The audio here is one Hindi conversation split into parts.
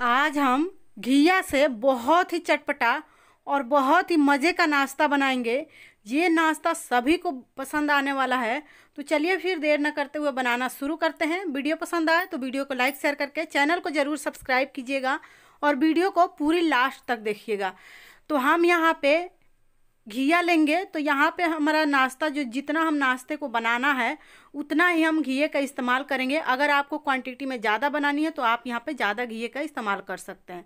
आज हम घिया से बहुत ही चटपटा और बहुत ही मज़े का नाश्ता बनाएंगे ये नाश्ता सभी को पसंद आने वाला है तो चलिए फिर देर न करते हुए बनाना शुरू करते हैं वीडियो पसंद आए तो वीडियो को लाइक शेयर करके चैनल को ज़रूर सब्सक्राइब कीजिएगा और वीडियो को पूरी लास्ट तक देखिएगा तो हम यहाँ पे घिया लेंगे तो यहाँ पे हमारा नाश्ता जो जितना हम नाश्ते को बनाना है उतना ही हम घिए का इस्तेमाल करेंगे अगर आपको क्वांटिटी में ज़्यादा बनानी है तो आप यहाँ पे ज़्यादा घिए का इस्तेमाल कर सकते हैं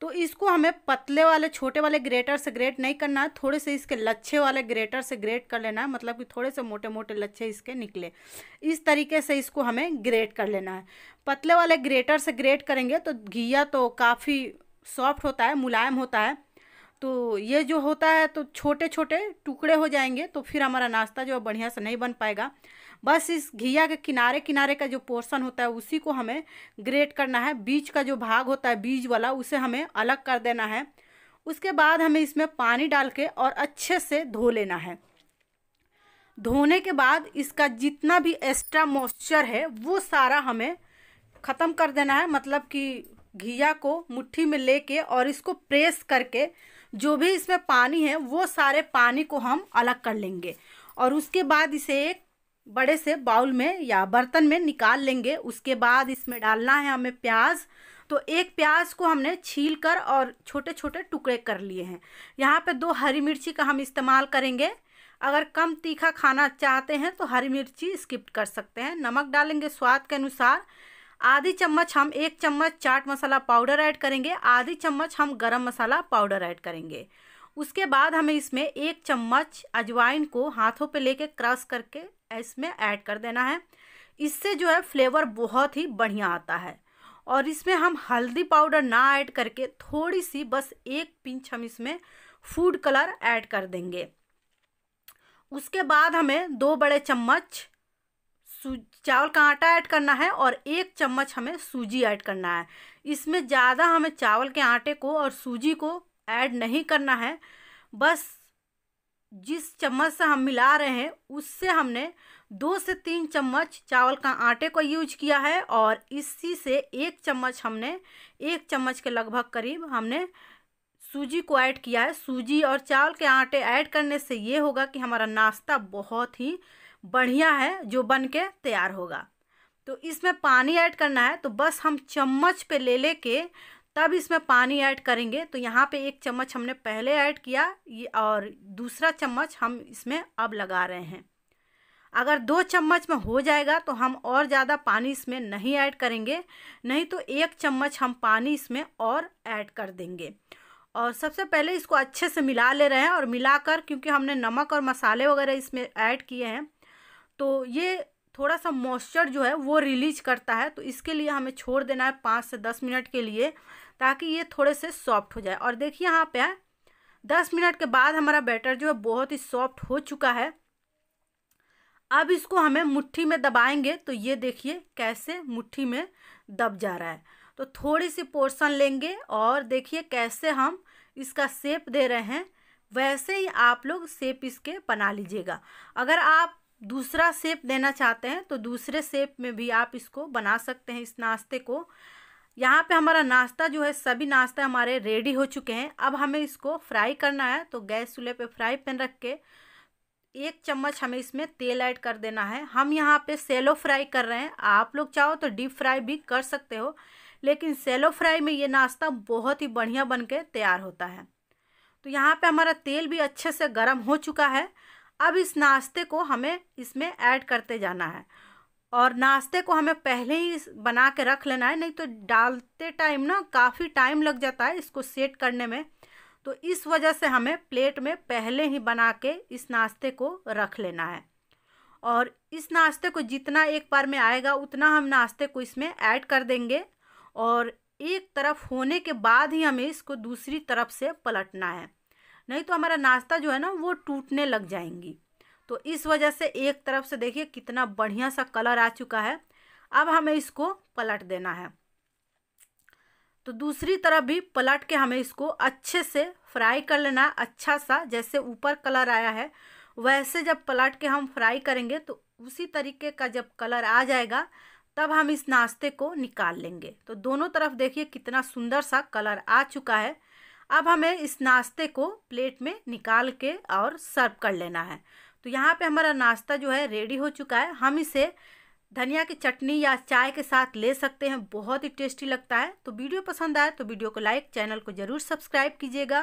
तो इसको हमें पतले वाले छोटे वाले ग्रेटर से ग्रेट नहीं करना है थोड़े से इसके लच्छे वाले ग्रेटर से ग्रेट कर लेना है मतलब कि थोड़े से मोटे मोटे लच्छे इसके निकले इस तरीके से इसको हमें ग्रेट कर लेना है पतले वाले ग्रेटर से ग्रेट करेंगे तो घिया तो काफ़ी सॉफ्ट होता है मुलायम होता है तो ये जो होता है तो छोटे छोटे टुकड़े हो जाएंगे तो फिर हमारा नाश्ता जो है बढ़िया से नहीं बन पाएगा बस इस घिया के किनारे किनारे का जो पोर्शन होता है उसी को हमें ग्रेट करना है बीज का जो भाग होता है बीज वाला उसे हमें अलग कर देना है उसके बाद हमें इसमें पानी डाल के और अच्छे से धो लेना है धोने के बाद इसका जितना भी एक्स्ट्रा मॉइस्चर है वो सारा हमें ख़त्म कर देना है मतलब कि घिया को मुट्ठी में लेके और इसको प्रेस करके जो भी इसमें पानी है वो सारे पानी को हम अलग कर लेंगे और उसके बाद इसे एक बड़े से बाउल में या बर्तन में निकाल लेंगे उसके बाद इसमें डालना है हमें प्याज तो एक प्याज को हमने छील कर और छोटे छोटे टुकड़े कर लिए हैं यहाँ पे दो हरी मिर्ची का हम इस्तेमाल करेंगे अगर कम तीखा खाना चाहते हैं तो हरी मिर्ची स्किप कर सकते हैं नमक डालेंगे स्वाद के अनुसार आधी चम्मच हम एक चम्मच चाट मसाला पाउडर ऐड करेंगे आधी चम्मच हम गरम मसाला पाउडर ऐड करेंगे उसके बाद हमें इसमें एक चम्मच अजवाइन को हाथों पे लेके क्रश करके इसमें ऐड कर देना है इससे जो है फ्लेवर बहुत ही बढ़िया आता है और इसमें हम हल्दी पाउडर ना ऐड करके थोड़ी सी बस एक पिंच हम इसमें फूड कलर ऐड कर देंगे उसके बाद हमें दो बड़े चम्मच चावल का आटा ऐड करना है और एक चम्मच हमें सूजी ऐड करना है इसमें ज़्यादा हमें चावल के आटे को और सूजी को ऐड नहीं करना है बस जिस चम्मच से हम मिला रहे हैं उससे हमने दो से तीन चम्मच चावल का आटे को यूज किया है और इसी से एक चम्मच हमने एक चम्मच के लगभग करीब हमने सूजी को ऐड किया है सूजी और चावल के आटे ऐड करने से ये होगा कि हमारा नाश्ता बहुत ही बढ़िया है जो बन के तैयार होगा तो इसमें पानी ऐड करना है तो बस हम चम्मच पे ले ले के तब इसमें पानी ऐड करेंगे तो यहाँ पे एक चम्मच हमने पहले ऐड किया ये और दूसरा चम्मच हम इसमें अब लगा रहे हैं अगर दो चम्मच में हो जाएगा तो हम और ज़्यादा पानी इसमें नहीं ऐड करेंगे नहीं तो एक चम्मच हम पानी इसमें और ऐड कर देंगे और सबसे पहले इसको अच्छे से मिला ले रहे हैं और मिलाकर क्योंकि हमने नमक और मसाले वगैरह इसमें ऐड किए हैं तो ये थोड़ा सा मॉइस्चर जो है वो रिलीज करता है तो इसके लिए हमें छोड़ देना है पाँच से दस मिनट के लिए ताकि ये थोड़े से सॉफ्ट हो जाए और देखिए यहाँ पे है दस मिनट के बाद हमारा बैटर जो है बहुत ही सॉफ्ट हो चुका है अब इसको हमें मुट्ठी में दबाएंगे तो ये देखिए कैसे मुट्ठी में दब जा रहा है तो थोड़ी सी पोर्सन लेंगे और देखिए कैसे हम इसका सेप दे रहे हैं वैसे ही आप लोग सेप इसके बना लीजिएगा अगर आप दूसरा सेप देना चाहते हैं तो दूसरे सेप में भी आप इसको बना सकते हैं इस नाश्ते को यहाँ पे हमारा नाश्ता जो है सभी नाश्ता हमारे रेडी हो चुके हैं अब हमें इसको फ्राई करना है तो गैस चूल्हे पे फ्राई पैन रख के एक चम्मच हमें इसमें तेल ऐड कर देना है हम यहाँ पे सेलो फ्राई कर रहे हैं आप लोग चाहो तो डीप फ्राई भी कर सकते हो लेकिन सेलो फ्राई में ये नाश्ता बहुत ही बढ़िया बन के तैयार होता है तो यहाँ पर हमारा तेल भी अच्छे से गर्म हो चुका है अब इस नाश्ते को हमें इसमें ऐड करते जाना है और नाश्ते को हमें पहले ही बना के रख लेना है नहीं तो डालते टाइम ना काफ़ी टाइम लग जाता है इसको सेट करने में तो इस वजह से हमें प्लेट में पहले ही बना के इस नाश्ते को रख लेना है और इस नाश्ते को जितना एक बार में आएगा उतना हम नाश्ते को इसमें ऐड कर देंगे और एक तरफ होने के बाद ही हमें इसको दूसरी तरफ से पलटना है नहीं तो हमारा नाश्ता जो है ना वो टूटने लग जाएंगी तो इस वजह से एक तरफ से देखिए कितना बढ़िया सा कलर आ चुका है अब हमें इसको पलट देना है तो दूसरी तरफ भी पलट के हमें इसको अच्छे से फ्राई कर लेना है अच्छा सा जैसे ऊपर कलर आया है वैसे जब पलट के हम फ्राई करेंगे तो उसी तरीके का जब कलर आ जाएगा तब हम इस नाश्ते को निकाल लेंगे तो दोनों तरफ देखिए कितना सुंदर सा कलर आ चुका है अब हमें इस नाश्ते को प्लेट में निकाल के और सर्व कर लेना है तो यहाँ पे हमारा नाश्ता जो है रेडी हो चुका है हम इसे धनिया की चटनी या चाय के साथ ले सकते हैं बहुत ही टेस्टी लगता है तो वीडियो पसंद आए तो वीडियो को लाइक चैनल को ज़रूर सब्सक्राइब कीजिएगा